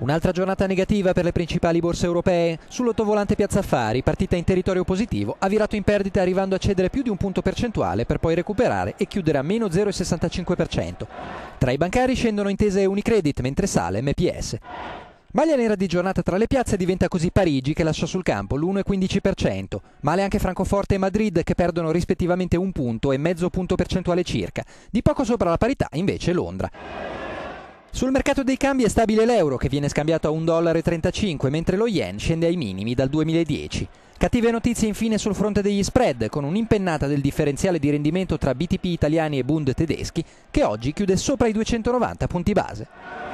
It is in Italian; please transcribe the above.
Un'altra giornata negativa per le principali borse europee. Sull'ottovolante Piazza Affari, partita in territorio positivo, ha virato in perdita arrivando a cedere più di un punto percentuale per poi recuperare e chiudere a meno 0,65%. Tra i bancari scendono intese Unicredit mentre sale MPS. Maglia nera di giornata tra le piazze diventa così Parigi che lascia sul campo l'1,15%, male anche Francoforte e Madrid che perdono rispettivamente un punto e mezzo punto percentuale circa, di poco sopra la parità invece Londra. Sul mercato dei cambi è stabile l'euro che viene scambiato a 1,35 mentre lo yen scende ai minimi dal 2010. Cattive notizie infine sul fronte degli spread, con un'impennata del differenziale di rendimento tra BTP italiani e Bund tedeschi, che oggi chiude sopra i 290 punti base.